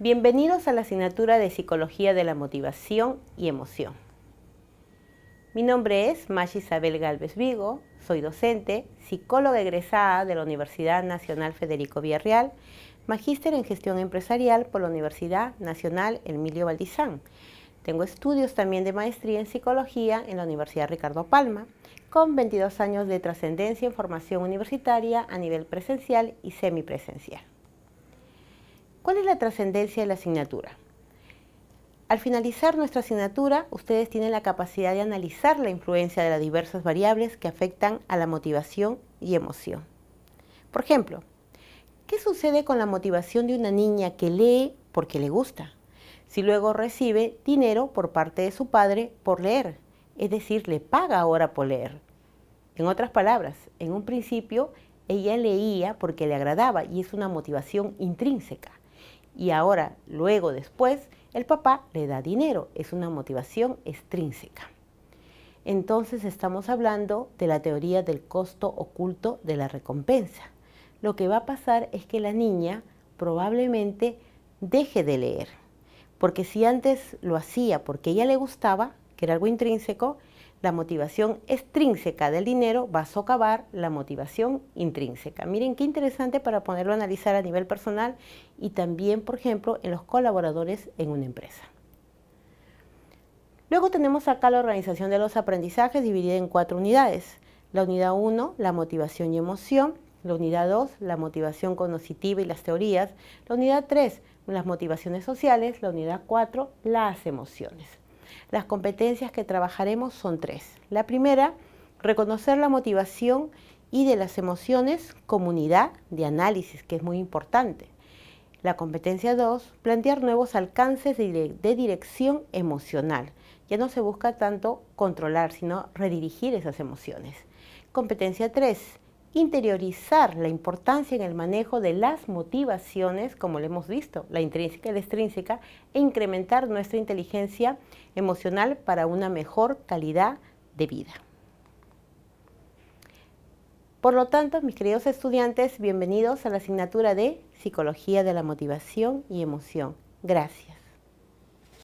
Bienvenidos a la asignatura de Psicología de la Motivación y Emoción. Mi nombre es Mash Isabel Galvez Vigo, soy docente, psicóloga egresada de la Universidad Nacional Federico Villarreal, magíster en gestión empresarial por la Universidad Nacional Emilio Valdizán. Tengo estudios también de maestría en psicología en la Universidad Ricardo Palma, con 22 años de trascendencia en formación universitaria a nivel presencial y semipresencial. ¿Cuál es la trascendencia de la asignatura? Al finalizar nuestra asignatura, ustedes tienen la capacidad de analizar la influencia de las diversas variables que afectan a la motivación y emoción. Por ejemplo, ¿qué sucede con la motivación de una niña que lee porque le gusta? Si luego recibe dinero por parte de su padre por leer, es decir, le paga ahora por leer. En otras palabras, en un principio ella leía porque le agradaba y es una motivación intrínseca. Y ahora, luego, después, el papá le da dinero. Es una motivación extrínseca. Entonces estamos hablando de la teoría del costo oculto de la recompensa. Lo que va a pasar es que la niña probablemente deje de leer. Porque si antes lo hacía porque ella le gustaba, que era algo intrínseco, la motivación extrínseca del dinero va a socavar la motivación intrínseca. Miren qué interesante para ponerlo a analizar a nivel personal y también, por ejemplo, en los colaboradores en una empresa. Luego tenemos acá la organización de los aprendizajes dividida en cuatro unidades. La unidad 1, la motivación y emoción. La unidad 2, la motivación cognitiva y las teorías. La unidad 3, las motivaciones sociales. La unidad 4, las emociones. Las competencias que trabajaremos son tres. La primera, reconocer la motivación y de las emociones, comunidad de análisis, que es muy importante. La competencia dos, plantear nuevos alcances de, dirección emocional. Ya no se busca tanto controlar, sino redirigir esas emociones. Competencia 3, interiorizar la importancia en el manejo de las motivaciones, como lo hemos visto, la intrínseca y la extrínseca, e incrementar nuestra inteligencia emocional para una mejor calidad de vida. Por lo tanto, mis queridos estudiantes, bienvenidos a la asignatura de Psicología de la Motivación y Emoción. Gracias.